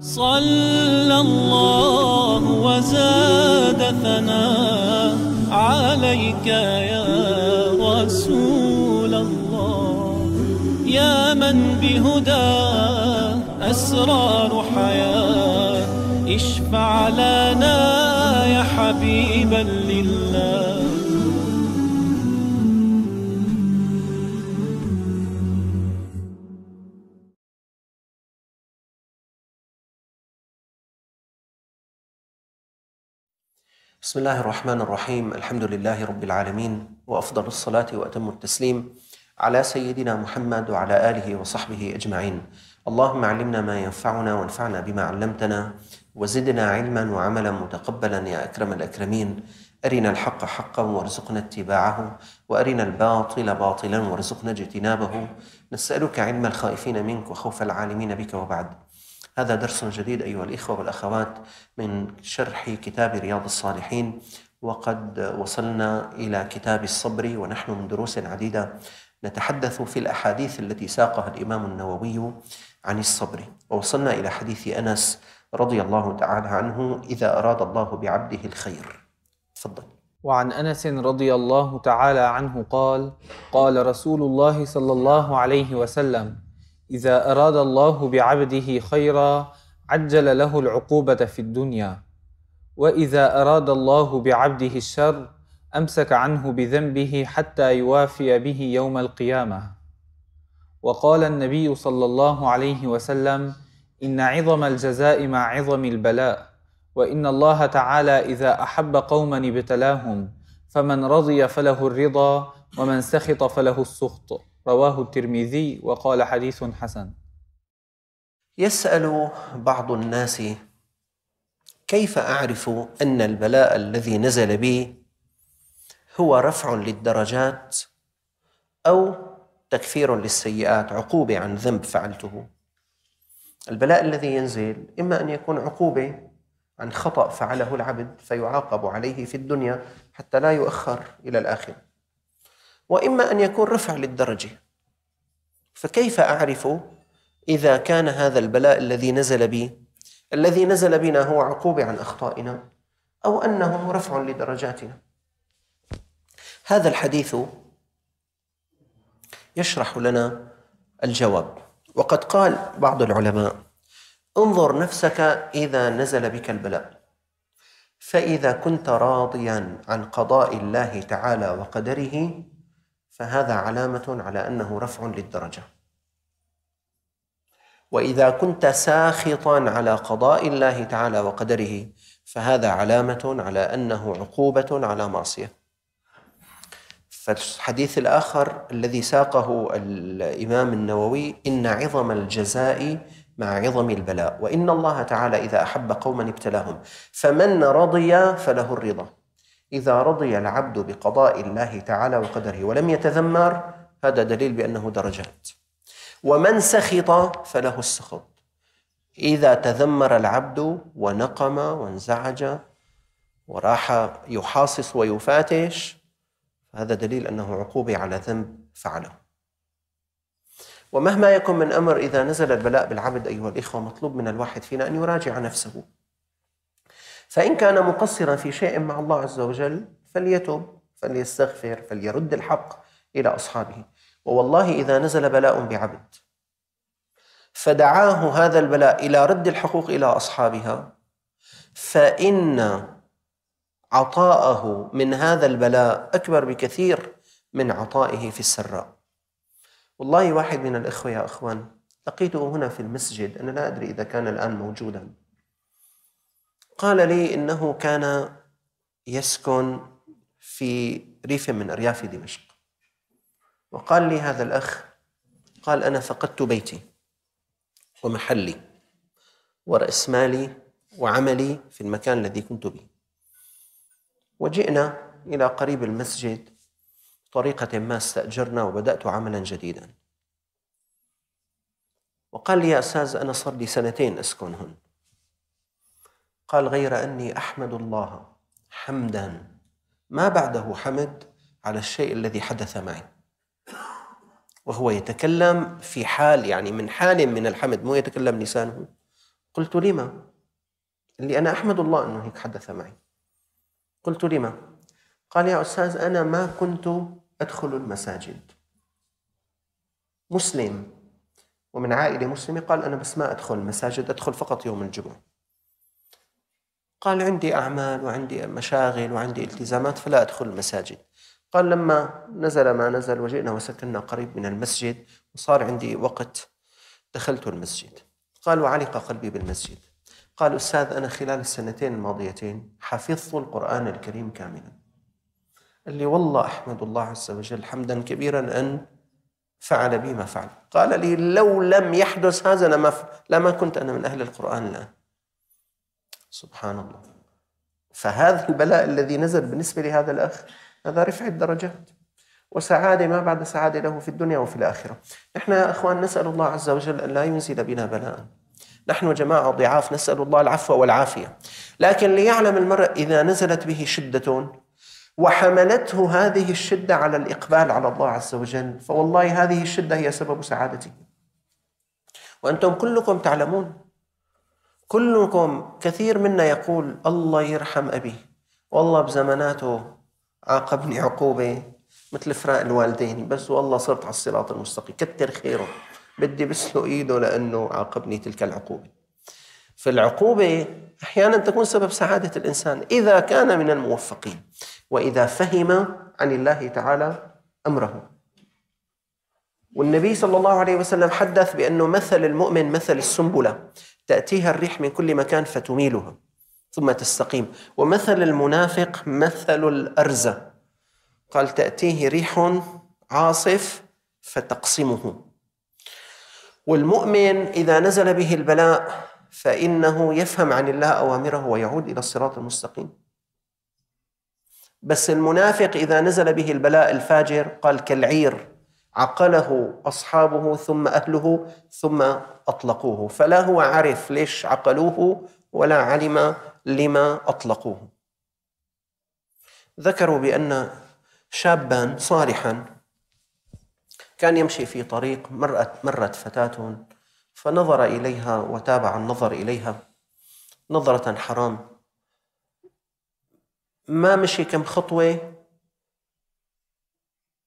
صلى الله وزاد ثناء عليك يا رسول الله يا من بهدى أسرار حياة اشفع لنا يا حبيبا لله بسم الله الرحمن الرحيم الحمد لله رب العالمين وافضل الصلاه واتم التسليم على سيدنا محمد وعلى اله وصحبه اجمعين اللهم علمنا ما ينفعنا وانفعنا بما علمتنا وزدنا علما وعملا متقبلا يا اكرم الاكرمين أرنا الحق حقا وارزقنا اتباعه وأرنا الباطل باطلا وارزقنا اجتنابه نسألك علم الخائفين منك وخوف العالمين بك وبعد هذا درس جديد أيها الإخوة والأخوات من شرح كتاب رياض الصالحين وقد وصلنا إلى كتاب الصبر ونحن من دروس عديدة نتحدث في الأحاديث التي ساقها الإمام النووي عن الصبر ووصلنا إلى حديث أنس رضي الله تعالى عنه إذا أراد الله بعبده الخير تفضل وعن انس رضي الله تعالى عنه قال قال رسول الله صلى الله عليه وسلم اذا اراد الله بعبده خيرا عجل له العقوبه في الدنيا واذا اراد الله بعبده الشر امسك عنه بذنبه حتى يوافي به يوم القيامه وقال النبي صلى الله عليه وسلم ان عظم الجزاء مع عظم البلاء وان الله تعالى اذا احب قوما ابتلاهم فمن رضي فله الرضا ومن سخط فله السخط رواه الترمذي وقال حديث حسن يسال بعض الناس كيف اعرف ان البلاء الذي نزل بي هو رفع للدرجات او تكفير للسيئات عقوبه عن ذنب فعلته البلاء الذي ينزل اما ان يكون عقوبه عن خطا فعله العبد فيعاقب عليه في الدنيا حتى لا يؤخر الى الاخره واما ان يكون رفع للدرجه فكيف اعرف اذا كان هذا البلاء الذي نزل بي الذي نزل بنا هو عقوبه عن اخطائنا او انه رفع لدرجاتنا هذا الحديث يشرح لنا الجواب وقد قال بعض العلماء انظر نفسك اذا نزل بك البلاء فاذا كنت راضيا عن قضاء الله تعالى وقدره فهذا علامة على أنه رفع للدرجة وإذا كنت ساخطا على قضاء الله تعالى وقدره فهذا علامة على أنه عقوبة على معصية فالحديث الآخر الذي ساقه الإمام النووي إن عظم الجزاء مع عظم البلاء وإن الله تعالى إذا أحب قوما ابتلاهم فمن رضي فله الرضا إذا رضي العبد بقضاء الله تعالى وقدره ولم يتذمر هذا دليل بأنه درجات ومن سخط فله السخط إذا تذمر العبد ونقم وانزعج وراح يحاصص ويفاتش هذا دليل أنه عقوبة على ذنب فعله ومهما يكن من أمر إذا نزل البلاء بالعبد أيها الإخوة مطلوب من الواحد فينا أن يراجع نفسه فإن كان مقصرا في شيء مع الله عز وجل فليتوب فليستغفر فليرد الحق إلى أصحابه ووالله إذا نزل بلاء بعبد فدعاه هذا البلاء إلى رد الحقوق إلى أصحابها فإن عطاءه من هذا البلاء أكبر بكثير من عطائه في السراء والله واحد من الإخوة يا أخوان لقيته هنا في المسجد أنا لا أدري إذا كان الآن موجوداً قال لي انه كان يسكن في ريف من ارياف دمشق وقال لي هذا الاخ قال انا فقدت بيتي ومحلي وراس مالي وعملي في المكان الذي كنت به وجئنا الى قريب المسجد بطريقه ما استاجرنا وبدات عملا جديدا وقال لي يا استاذ انا صار لي سنتين اسكن هنا قال غير أني أحمد الله حمدا ما بعده حمد على الشيء الذي حدث معي وهو يتكلم في حال يعني من حال من الحمد مو يتكلم لسانه قلت لما اللي أنا أحمد الله أنه هيك حدث معي قلت لما قال يا أستاذ أنا ما كنت أدخل المساجد مسلم ومن عائلة مسلمة قال أنا بس ما أدخل المساجد أدخل فقط يوم الجمعة قال عندي أعمال وعندي مشاغل وعندي التزامات فلا أدخل المساجد قال لما نزل ما نزل وجئنا وسكننا قريب من المسجد وصار عندي وقت دخلت المسجد قال وعلق قلبي بالمسجد قال أستاذ أنا خلال السنتين الماضيتين حفظت القرآن الكريم كاملا قال لي والله أحمد الله عز وجل حمدا كبيرا أن فعل بي ما فعل قال لي لو لم يحدث هذا لما, لما كنت أنا من أهل القرآن الآن سبحان الله فهذا البلاء الذي نزل بالنسبة لهذا الأخ هذا رفع الدرجات وسعادة ما بعد سعادة له في الدنيا وفي الآخرة نحن يا أخوان نسأل الله عز وجل أن لا ينزل بنا بلاء نحن جماعة ضعاف نسأل الله العفو والعافية لكن ليعلم المرء إذا نزلت به شدة وحملته هذه الشدة على الإقبال على الله عز وجل فوالله هذه الشدة هي سبب سعادته وأنتم كلكم تعلمون كلكم كثير منا يقول الله يرحم أبي والله بزماناته عاقبني عقوبة مثل فراق الوالدين بس والله صرت على الصراط المستقيم كتر خيره بدي بس إيده لأنه عاقبني تلك العقوبة فالعقوبة أحيانا تكون سبب سعادة الإنسان إذا كان من الموفقين وإذا فهم عن الله تعالى أمره والنبي صلى الله عليه وسلم حدث بأنه مثل المؤمن مثل السنبلة تأتيها الريح من كل مكان فتميلها ثم تستقيم ومثل المنافق مثل الأرزة قال تأتيه ريح عاصف فتقسمه والمؤمن إذا نزل به البلاء فإنه يفهم عن الله أوامره ويعود إلى الصراط المستقيم بس المنافق إذا نزل به البلاء الفاجر قال كالعير عقله اصحابه ثم اهله ثم اطلقوه فلا هو عرف ليش عقلوه ولا علم لما اطلقوه ذكروا بان شابا صالحا كان يمشي في طريق مرت مرت فتاه فنظر اليها وتابع النظر اليها نظره حرام ما مشي كم خطوه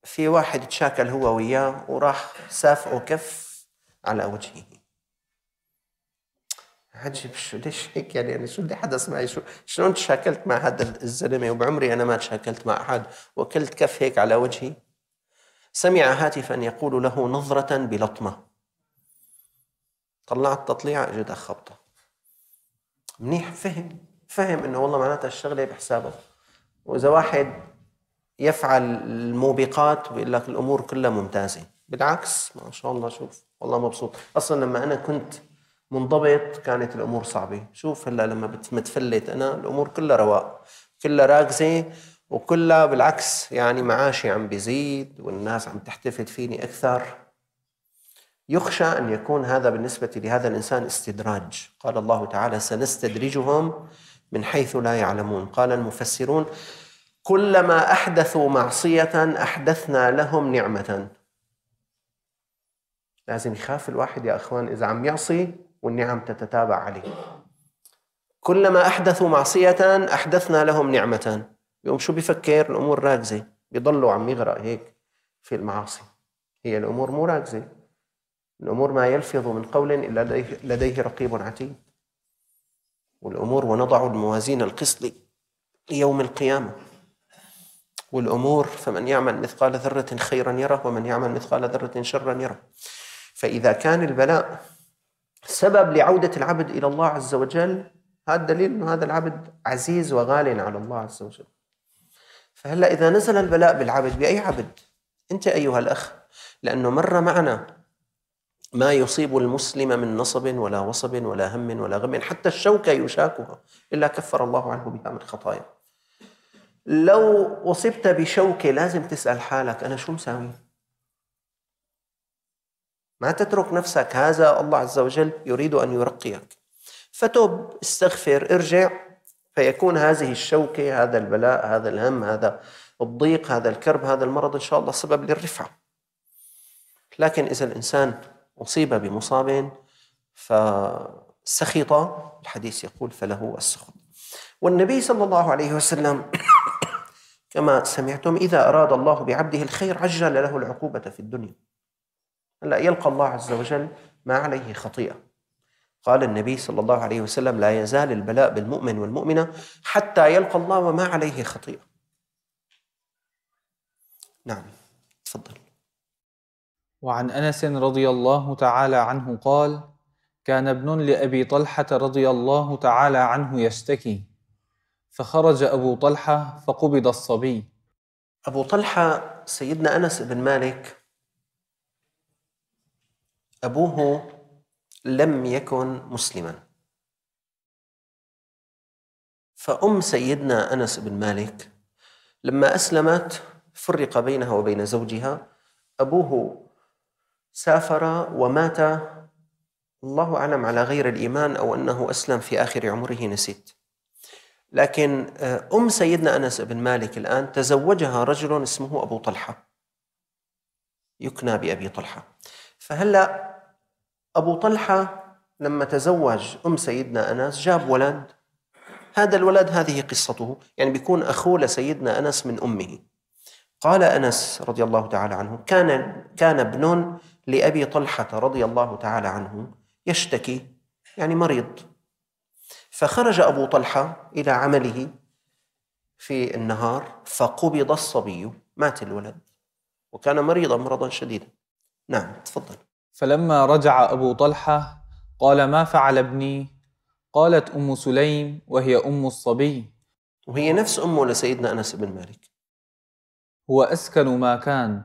في واحد تشاكل هو وياه وراح سافقه كف على وجهه عجب شو ليش هيك يعني انا يعني شو اللي حدث معي شو شلون تشاكلت مع هذا الزلمه وبعمري انا ما تشاكلت مع احد وكلت كف هيك على وجهي سمع هاتفا يقول له نظرة بلطمة طلعت تطليعة اجت خبطة منيح فهم فهم انه والله معناتها الشغلة بحسابه واذا واحد يفعل الموبقات ويقول لك الامور كلها ممتازه بالعكس ما شاء الله شوف والله مبسوط اصلا لما انا كنت منضبط كانت الامور صعبه شوف هلا لما بتفلت انا الامور كلها رواق كلها راكزه وكلها بالعكس يعني معاشي عم بيزيد والناس عم تحتفل فيني اكثر يخشى ان يكون هذا بالنسبه لهذا الانسان استدراج قال الله تعالى سنستدرجهم من حيث لا يعلمون قال المفسرون كلما احدثوا معصيه احدثنا لهم نعمه لازم يخاف الواحد يا اخوان اذا عم يعصي والنعم تتتابع عليه كلما احدثوا معصيه احدثنا لهم نعمه يوم شو بفكر الامور راكزه بيضلوا عم يغرق هيك في المعاصي هي الامور مو راكزه الامور ما يلفظ من قول الا لديه رقيب عتيد والامور ونضع الموازين القسط ليوم القيامه والأمور فمن يعمل مثقال ذرة خيرا يره ومن يعمل مثقال ذرة شرا يره فإذا كان البلاء سبب لعودة العبد إلى الله عز وجل هذا دليل أن هذا العبد عزيز وغال على الله عز وجل فهلا إذا نزل البلاء بالعبد بأي عبد أنت أيها الأخ لأنه مر معنا ما يصيب المسلم من نصب ولا وصب ولا هم ولا غم حتى الشوكة يشاكها إلا كفر الله عنه بها من خطاياه لو أصبت بشوكة لازم تسأل حالك أنا شو مساوي ما تترك نفسك هذا الله عز وجل يريد أن يرقيك فتب استغفر ارجع فيكون هذه الشوكة هذا البلاء هذا الهم هذا الضيق هذا الكرب هذا المرض إن شاء الله سبب للرفعة لكن إذا الإنسان أصيب بمصاب فسخط الحديث يقول فله السخط والنبي صلى الله عليه وسلم كما سمعتم إذا أراد الله بعبده الخير عجل له العقوبة في الدنيا هلا يلقى الله عز وجل ما عليه خطيئة قال النبي صلى الله عليه وسلم لا يزال البلاء بالمؤمن والمؤمنة حتى يلقى الله وما عليه خطيئة نعم تفضل وعن أنس رضي الله تعالى عنه قال كان ابن لأبي طلحة رضي الله تعالى عنه يشتكي فخرج أبو طلحة فقبض الصبي أبو طلحة سيدنا أنس بن مالك أبوه لم يكن مسلما فأم سيدنا أنس بن مالك لما أسلمت فرق بينها وبين زوجها أبوه سافر ومات الله أعلم على غير الإيمان أو أنه أسلم في آخر عمره نسيت لكن آه، أم سيدنا أنس بن مالك الآن تزوجها رجل اسمه أبو طلحة يكنى بأبي طلحة فهلأ أبو طلحة لما تزوج أم سيدنا أنس جاب ولد هذا الولد هذه قصته يعني بيكون أخوه لسيدنا أنس من أمه قال أنس رضي الله تعالى عنه كان كان ابن لأبي طلحة رضي الله تعالى عنه يشتكي يعني مريض فخرج أبو طلحة إلى عمله في النهار فقبض الصبي مات الولد وكان مريضا مرضا شديدا نعم تفضل فلما رجع أبو طلحة قال ما فعل ابني قالت أم سليم وهي أم الصبي وهي نفس أمه لسيدنا أنس بن مالك هو أسكن ما كان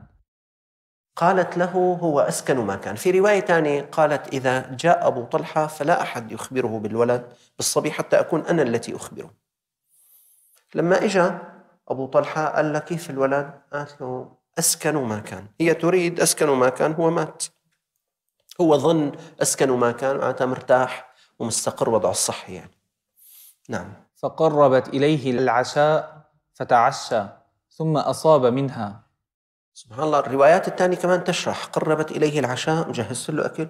قالت له هو أسكن ما كان في رواية ثانية قالت إذا جاء أبو طلحة فلا أحد يخبره بالولد بالصبي حتى أكون أنا التي أخبره لما إجا أبو طلحة قال له كيف الولد قالت له أسكن ما كان هي تريد أسكن ما كان هو مات هو ظن أسكن ما كان معناتها مرتاح ومستقر وضعه الصحي يعني نعم فقربت إليه العشاء فتعشى ثم أصاب منها سبحان الله الروايات الثانية كمان تشرح قربت إليه العشاء جهزت له أكل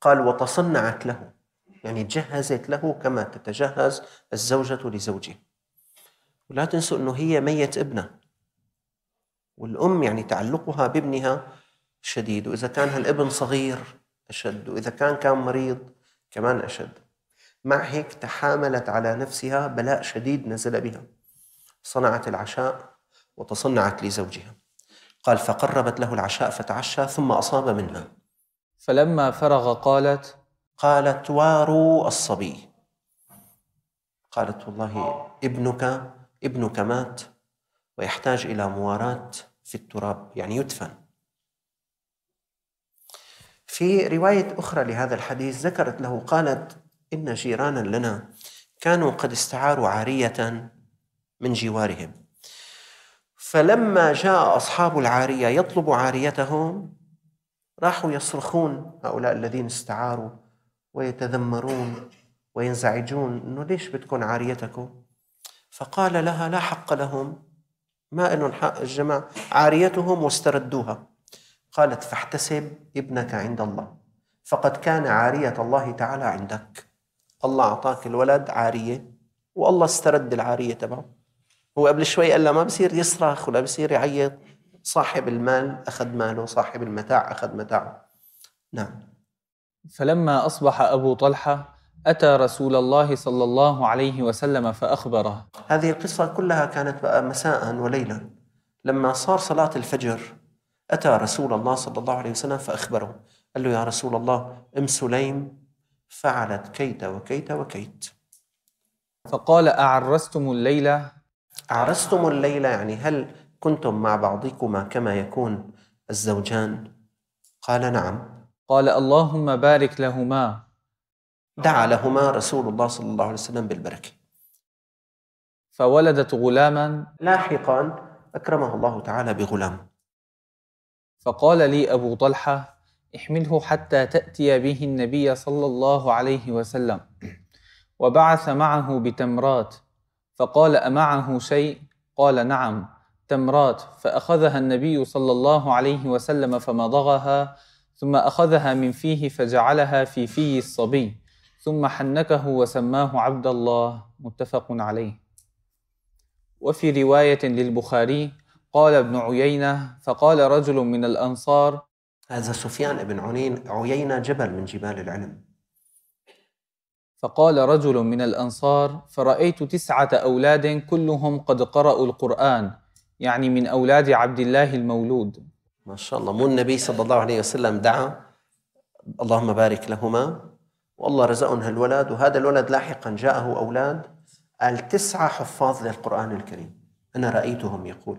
قال وتصنعت له يعني جهزت له كما تتجهز الزوجة لزوجها ولا تنسوا أنه هي ميت ابنها والأم يعني تعلقها بابنها شديد وإذا كان هالابن صغير أشد وإذا كان كان مريض كمان أشد مع هيك تحاملت على نفسها بلاء شديد نزل بها صنعت العشاء وتصنعت لزوجها قال فقربت له العشاء فتعشى ثم أصاب منها فلما فرغ قالت قالت واروا الصبي قالت والله ابنك ابنك مات ويحتاج إلى مواراة في التراب يعني يدفن في رواية أخرى لهذا الحديث ذكرت له قالت إن جيرانا لنا كانوا قد استعاروا عارية من جوارهم فلما جاء أصحاب العارية يطلب عاريتهم راحوا يصرخون هؤلاء الذين استعاروا ويتذمرون وينزعجون انه ليش بدكم عاريتكم؟ فقال لها لا حق لهم ما انه حق الجماعة عاريتهم واستردوها قالت فاحتسب ابنك عند الله فقد كان عارية الله تعالى عندك الله أعطاك الولد عارية والله استرد العارية تبعه هو قبل شوي قال له ما بصير يصرخ ولا بصير يعيط صاحب المال أخذ ماله صاحب المتاع أخذ متاعه نعم فلما أصبح أبو طلحة أتى رسول الله صلى الله عليه وسلم فأخبره هذه القصة كلها كانت بقى مساء وليلا لما صار صلاة الفجر أتى رسول الله صلى الله عليه وسلم فأخبره قال له يا رسول الله أم سليم فعلت كيت وكيت وكيت فقال أعرستم الليلة أعرستم الليلة يعني هل كنتم مع بعضكما كما يكون الزوجان قال نعم قال اللهم بارك لهما دعا لهما رسول الله صلى الله عليه وسلم بالبركه فولدت غلاما لاحقا اكرمه الله تعالى بغلام فقال لي ابو طلحه احمله حتى تاتي به النبي صلى الله عليه وسلم وبعث معه بتمرات فقال أمعه شيء؟ قال نعم تمرات فأخذها النبي صلى الله عليه وسلم فمضغها ثم أخذها من فيه فجعلها في في الصبي ثم حنكه وسماه عبد الله متفق عليه وفي رواية للبخاري قال ابن عيينة فقال رجل من الأنصار هذا سفيان بن عيينة جبل من جبال العلم فقال رجل من الانصار فرايت تسعه اولاد كلهم قد قرأوا القران يعني من اولاد عبد الله المولود ما شاء الله مو النبي صلى الله عليه وسلم دعا اللهم بارك لهما والله رزقهم هالولد وهذا الولد لاحقا جاءه اولاد قال تسعه حفاظ للقران الكريم انا رايتهم يقول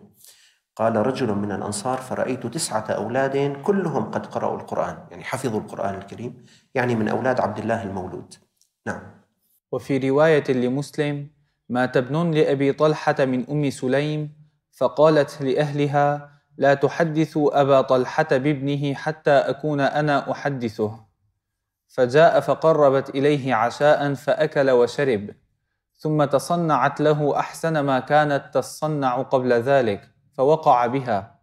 قال رجل من الأنصار فرأيت تسعة أولاد كلهم قد قرأوا القرآن يعني حفظوا القرآن الكريم يعني من أولاد عبد الله المولود نعم وفي رواية لمسلم ما تبنون لأبي طلحة من أم سليم فقالت لأهلها لا تحدثوا أبا طلحة بابنه حتى أكون أنا أحدثه فجاء فقربت إليه عشاء فأكل وشرب ثم تصنعت له أحسن ما كانت تصنع قبل ذلك فوقع بها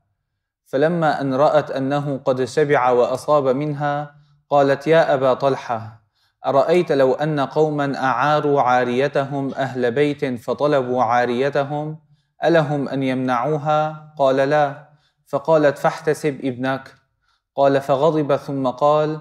فلما أن رأت أنه قد شبع وأصاب منها قالت يا أبا طلحة أرأيت لو أن قوما أعاروا عاريتهم أهل بيت فطلبوا عاريتهم ألهم أن يمنعوها؟ قال لا فقالت فاحتسب ابنك قال فغضب ثم قال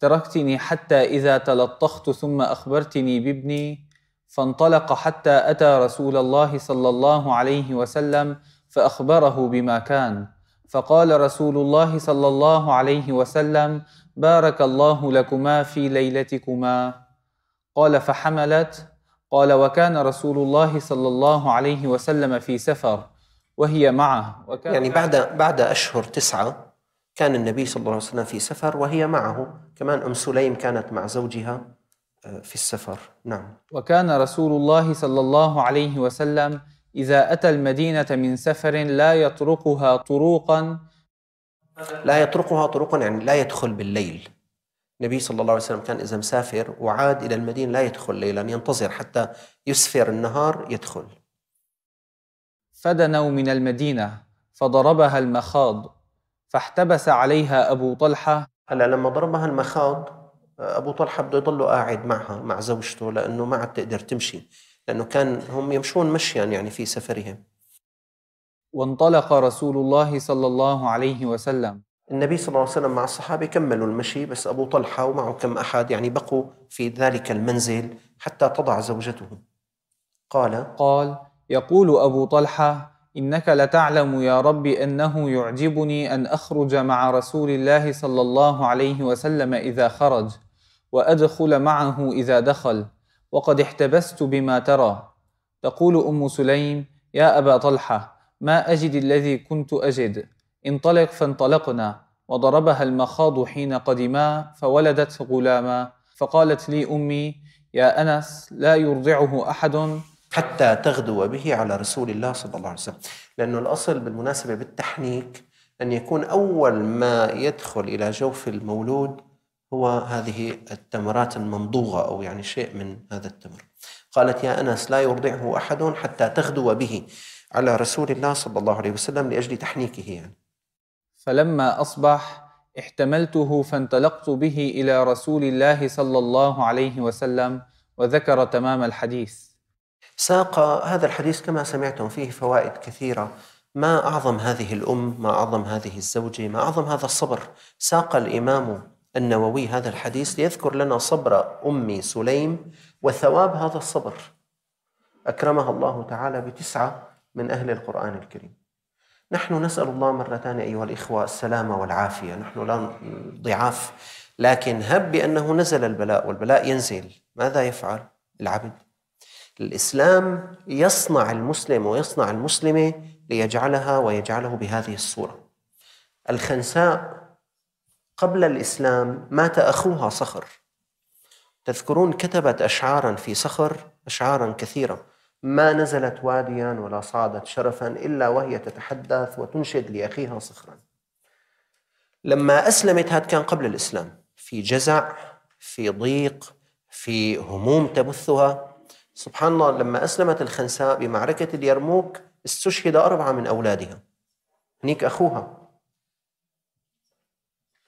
تركتني حتى إذا تلطخت ثم أخبرتني بابني فانطلق حتى أتى رسول الله صلى الله عليه وسلم فأخبره بما كان فقال رسول الله صلى الله عليه وسلم بارك الله لكما في ليلتكما قال فحملت قال وكان رسول الله صلى الله عليه وسلم في سفر وهي معه وكان يعني بعد بعد اشهر تسعه كان النبي صلى الله عليه وسلم في سفر وهي معه كمان ام سليم كانت مع زوجها آه، في السفر نعم وكان رسول الله صلى الله عليه وسلم إذا أتى المدينة من سفر لا يطرقها طروقا لا يطرقها طرقا يعني لا يدخل بالليل النبي صلى الله عليه وسلم كان إذا مسافر وعاد إلى المدينة لا يدخل ليلا ينتظر حتى يسفر النهار يدخل فدنوا من المدينة فضربها المخاض فاحتبس عليها أبو طلحة هلا لما ضربها المخاض أبو طلحة بده يضله قاعد معها مع زوجته لأنه ما عاد تقدر تمشي لأنه كان هم يمشون مشيا يعني في سفرهم وانطلق رسول الله صلى الله عليه وسلم النبي صلى الله عليه وسلم مع الصحابة كملوا المشي بس أبو طلحة ومعه كم أحد يعني بقوا في ذلك المنزل حتى تضع زوجته قال قال يقول أبو طلحة إنك لتعلم يا رب أنه يعجبني أن أخرج مع رسول الله صلى الله عليه وسلم إذا خرج وأدخل معه إذا دخل وقد احتبست بما ترى تقول ام سليم يا ابا طلحه ما اجد الذي كنت اجد انطلق فانطلقنا وضربها المخاض حين قدما فولدت غلاما فقالت لي امي يا انس لا يرضعه احد حتى تغدو به على رسول الله صلى الله عليه وسلم لأنه الأصل بالمناسبة بالتحنيك أن يكون أول ما يدخل إلى جوف المولود هو هذه التمرات الممضوغة أو يعني شيء من هذا التمر قالت يا أنس لا يرضعه أحد حتى تغدو به على رسول الله صلى الله عليه وسلم لأجل تحنيكه يعني فلما أصبح احتملته فانطلقت به إلى رسول الله صلى الله عليه وسلم وذكر تمام الحديث ساق هذا الحديث كما سمعتم فيه فوائد كثيرة ما أعظم هذه الأم ما أعظم هذه الزوجة ما أعظم هذا الصبر ساق الإمام النووي هذا الحديث ليذكر لنا صبر أم سليم وثواب هذا الصبر أكرمها الله تعالى بتسعة من أهل القرآن الكريم نحن نسأل الله مرة ثانية أيها الإخوة السلامة والعافية نحن لا ضعاف لكن هب بأنه نزل البلاء والبلاء ينزل ماذا يفعل العبد الإسلام يصنع المسلم ويصنع المسلمة ليجعلها ويجعله بهذه الصورة الخنساء قبل الإسلام مات أخوها صخر تذكرون كتبت أشعارا في صخر أشعارا كثيرة ما نزلت واديا ولا صعدت شرفا إلا وهي تتحدث وتنشد لأخيها صخرا لما أسلمت هذا كان قبل الإسلام في جزع في ضيق في هموم تبثها سبحان الله لما أسلمت الخنساء بمعركة اليرموك استشهد أربعة من أولادها هنيك أخوها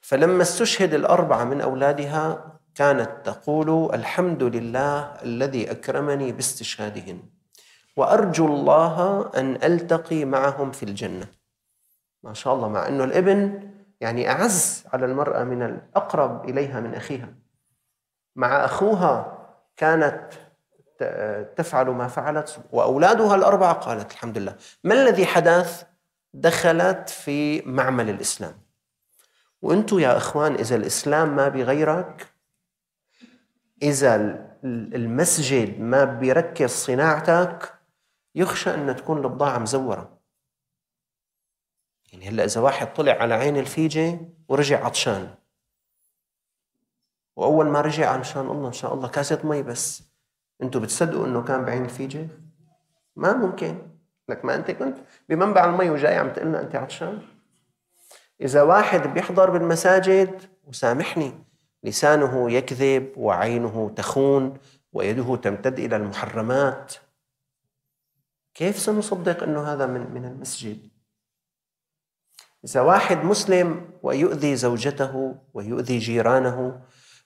فلما استشهد الأربعة من أولادها كانت تقول الحمد لله الذي أكرمني باستشهادهن وأرجو الله أن ألتقي معهم في الجنة ما شاء الله مع أنه الابن يعني أعز على المرأة من الأقرب إليها من أخيها مع أخوها كانت تفعل ما فعلت وأولادها الأربعة قالت الحمد لله ما الذي حدث دخلت في معمل الإسلام وانتوا يا اخوان اذا الاسلام ما بيغيرك اذا المسجد ما بيركز صناعتك يخشى ان تكون البضاعه مزوره يعني هلا اذا واحد طلع على عين الفيجه ورجع عطشان واول ما رجع ان شاء الله ان شاء الله كاسه مي بس انتم بتصدقوا انه كان بعين الفيجه ما ممكن لك ما انت كنت بمنبع المي وجاي عم تقول لنا انت عطشان إذا واحد بيحضر بالمساجد وسامحني لسانه يكذب وعينه تخون ويده تمتد إلى المحرمات كيف سنصدق أنه هذا من, من المسجد؟ إذا واحد مسلم ويؤذي زوجته ويؤذي جيرانه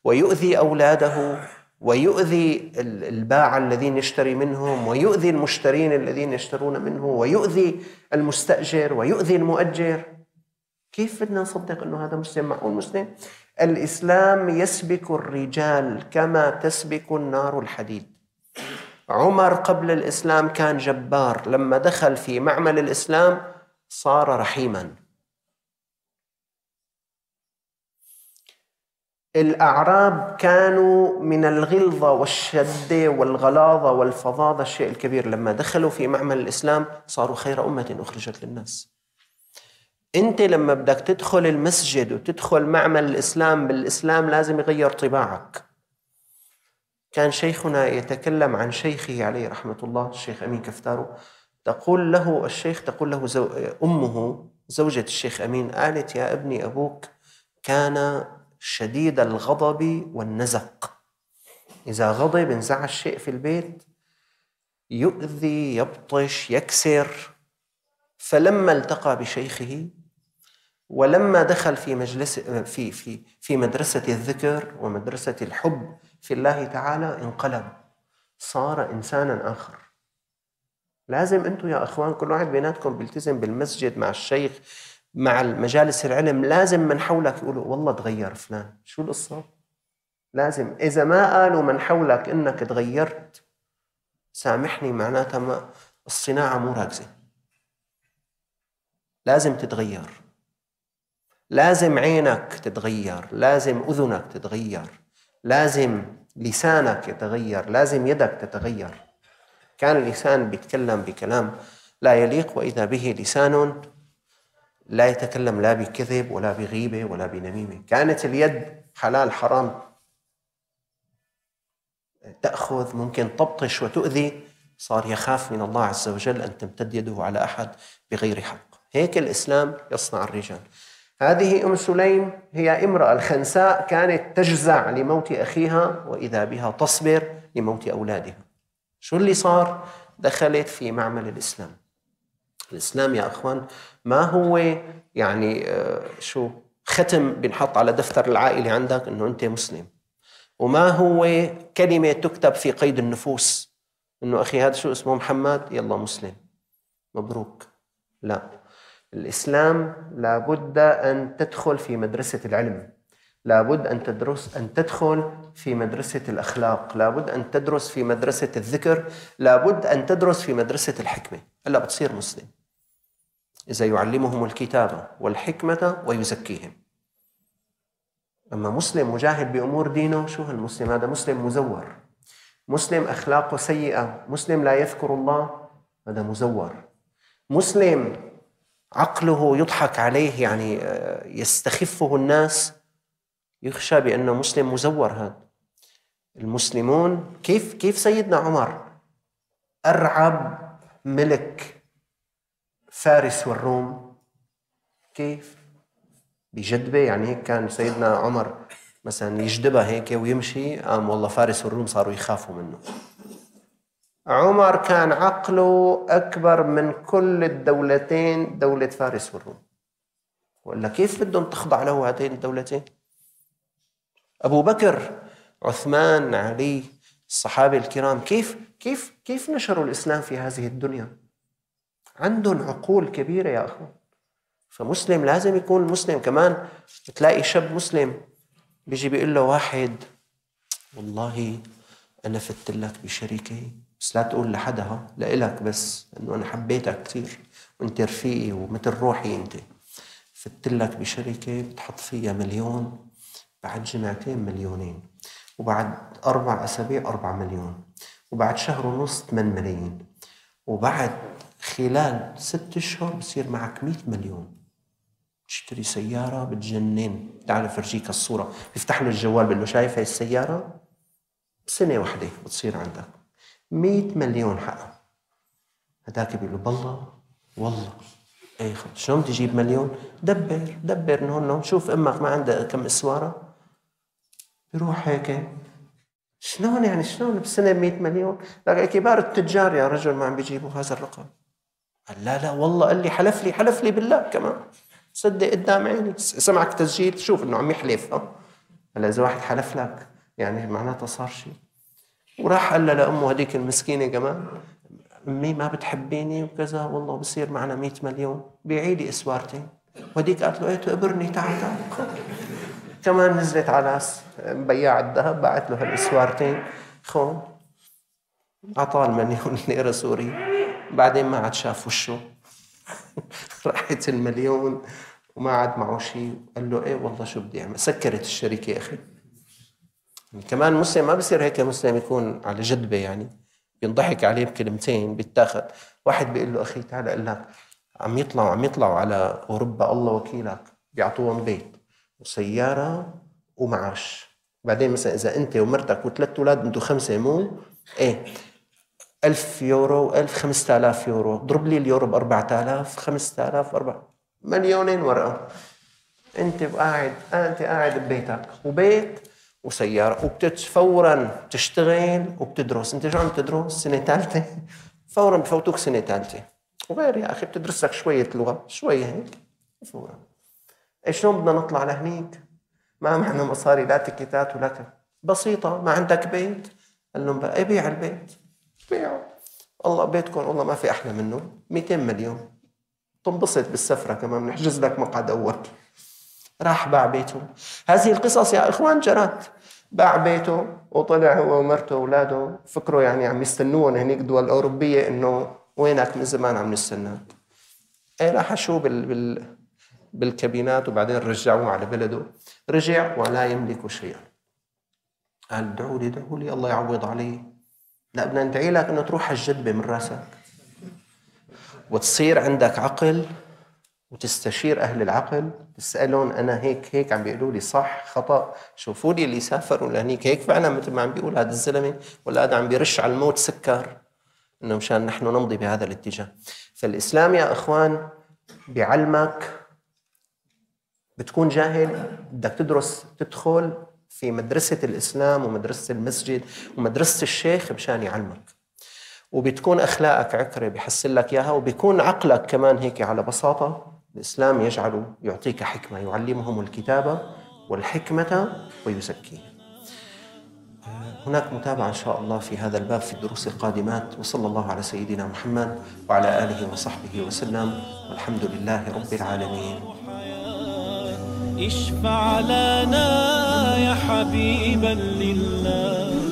ويؤذي أولاده ويؤذي الباعة الذين يشتري منهم ويؤذي المشترين الذين يشترون منه ويؤذي المستأجر ويؤذي المؤجر كيف بدنا نصدق انه هذا مسلم معقول مسلم؟ الاسلام يسبك الرجال كما تسبك النار الحديد. عمر قبل الاسلام كان جبار، لما دخل في معمل الاسلام صار رحيما. الاعراب كانوا من الغلظه والشده والغلاظه والفظاظه الشيء الكبير، لما دخلوا في معمل الاسلام صاروا خير امه اخرجت للناس. انت لما بدك تدخل المسجد وتدخل معمل الاسلام بالاسلام لازم يغير طباعك كان شيخنا يتكلم عن شيخه عليه رحمه الله الشيخ امين كفتارو تقول له الشيخ تقول له زو امه زوجة الشيخ امين قالت يا ابني ابوك كان شديد الغضب والنزق اذا غضب انزعج شيء في البيت يؤذي يبطش يكسر فلما التقى بشيخه ولما دخل في مجلس في في في مدرسة الذكر ومدرسة الحب في الله تعالى انقلب صار إنسانا آخر لازم أنتم يا أخوان كل واحد بيناتكم بيلتزم بالمسجد مع الشيخ مع مجالس العلم لازم من حولك يقولوا والله تغير فلان شو القصة؟ لازم إذا ما قالوا من حولك إنك تغيرت سامحني معناتها ما الصناعة مو راكزة لازم تتغير لازم عينك تتغير لازم أذنك تتغير لازم لسانك يتغير لازم يدك تتغير كان اللسان بيتكلم بكلام لا يليق وإذا به لسان لا يتكلم لا بكذب ولا بغيبة ولا بنميمة كانت اليد حلال حرام تأخذ ممكن تبطش وتؤذي صار يخاف من الله عز وجل أن تمتد يده على أحد بغير حق هيك الإسلام يصنع الرجال هذه أم سليم هي امرأة الخنساء كانت تجزع لموت أخيها وإذا بها تصبر لموت أولادها شو اللي صار؟ دخلت في معمل الإسلام الإسلام يا أخوان ما هو يعني آه، شو ختم بنحط على دفتر العائلة عندك أنه أنت مسلم وما هو كلمة تكتب في قيد النفوس أنه أخي هذا شو اسمه محمد يلا مسلم مبروك لا الإسلام لابد أن تدخل في مدرسة العلم لابد أن تدرس أن تدخل في مدرسة الأخلاق لابد أن تدرس في مدرسة الذكر لابد أن تدرس في مدرسة الحكمة ألا بتصير مسلم إذا يعلمهم الكتابة والحكمة ويزكيهم أما مسلم مجاهد بأمور دينه شو هالمسلم هذا مسلم مزور مسلم أخلاقه سيئة مسلم لا يذكر الله هذا مزور مسلم عقله يضحك عليه يعني آه، يستخفه الناس يخشى بأنه مسلم مزور هذا المسلمون كيف كيف سيدنا عمر أرعب ملك فارس والروم كيف بجدبة يعني هيك كان سيدنا عمر مثلا يجدبها هيك ويمشي قام والله فارس والروم صاروا يخافوا منه عمر كان عقله أكبر من كل الدولتين دولة فارس والروم وإلا كيف بدهم تخضع له هاتين الدولتين أبو بكر عثمان علي الصحابة الكرام كيف كيف كيف نشروا الإسلام في هذه الدنيا عندهم عقول كبيرة يا أخوان فمسلم لازم يكون مسلم كمان تلاقي شاب مسلم بيجي بيقول له واحد والله أنا فتلك بشريكي بس لا تقول لحدا اهو لإلك بس انه انا حبيتك كثير وانت رفيقي ومثل روحي انت فت لك بشركه بتحط فيها مليون بعد جمعتين مليونين وبعد اربع اسابيع اربع مليون وبعد شهر ونص 8 ملايين وبعد خلال ست اشهر بصير معك 100 مليون تشتري سياره بتجنن تعال فرجيك الصوره بيفتح له الجوال بقول له شايف هاي السياره سنه واحده بتصير عندك 100 مليون حقا هذاك بيقول له بالله والله اي خلص شلون تجيب مليون دبر دبر هون شوف امك ما عندها كم اسواره بيروح هيك شلون يعني شلون بسنه 100 مليون لك كبار التجار يا رجل ما عم بيجيبوا هذا الرقم قال لا لا والله قال لي حلف لي حلف لي بالله كمان صدق قدام عيني سمعك تسجيل شوف انه عم يحلف هلا أه؟ اذا واحد حلف لك يعني معناتها صار شيء وراح قال لها لامه هذيك المسكينه كمان امي ما بتحبيني وكذا والله بصير معنا 100 مليون بيعيدي اسوارتي وهديك قالت له ايه تقبرني تعال تعال كمان نزلت على بياع الذهب باعت له هالاسوارتين خون اعطاه المليون ليره سوري بعدين ما عاد شاف وشه راحت المليون وما عاد معه شيء قال له ايه والله شو بدي اعمل سكرت الشركه يا اخي كمان مسلم ما بصير هيك مسلم يكون على جدبه يعني بينضحك عليه بكلمتين بيتاخذ واحد بيقول له اخي تعال اقول لك عم يطلعوا عم يطلعوا على اوروبا الله وكيلك بيعطوهم بيت وسياره ومعاش بعدين مثلا اذا انت ومرتك وثلاث اولاد انتم خمسه مو ايه 1000 يورو ألف 1000 5000 يورو ضرب لي اليورو ب 4000 5000 4 مليونين ورقه انت قاعد انت قاعد ببيتك وبيت وسياره وبتتش فورا وبتدرس انت شو عم تدرس سنه ثالثه فورا بفوتوك سنه ثالثه وغير يا اخي بتدرس لك شويه لغه شويه هيك فورا ايش شلون بدنا نطلع لهنيك ما معنا مصاري لا تكيتات ولا كت. بسيطه ما عندك بيت قال لهم بقى إيه بيع البيت بيعه الله بيتكم والله ما في احلى منه 200 مليون تنبسط بالسفره كمان بنحجز لك مقعد اول راح باع بيته هذه القصص يا إخوان جرت باع بيته وطلع هو ومرته وأولاده فكروا يعني عم يستنون هنيك دول أوروبية إنه وينك من زمان عم نستناك إيه راح شو بال... بال... بالكابينات وبعدين رجعوه على بلده رجع ولا يملك شيئا قال دعوا لي دعوا لي الله يعوض علي لا بدنا ندعي لك انه تروح على الجدبه من راسك وتصير عندك عقل وتستشير اهل العقل تسالهم انا هيك هيك عم بيقولوا لي صح خطا شوفوا لي اللي سافروا لهنيك هيك فعلا مثل ما عم بيقول هذا الزلمه ولا هذا عم بيرش على الموت سكر انه مشان نحن نمضي بهذا الاتجاه فالاسلام يا اخوان بيعلمك بتكون جاهل بدك تدرس تدخل في مدرسة الإسلام ومدرسة المسجد ومدرسة الشيخ مشان يعلمك وبتكون أخلاقك عكرة بيحسن لك إياها وبيكون عقلك كمان هيك على بساطة الإسلام يجعل يعطيك حكمة يعلمهم الكتابة والحكمة ويزكيهم هناك متابعة إن شاء الله في هذا الباب في الدروس القادمات وصلى الله على سيدنا محمد وعلى آله وصحبه وسلم والحمد لله رب العالمين اشفع لنا يا حبيبا لله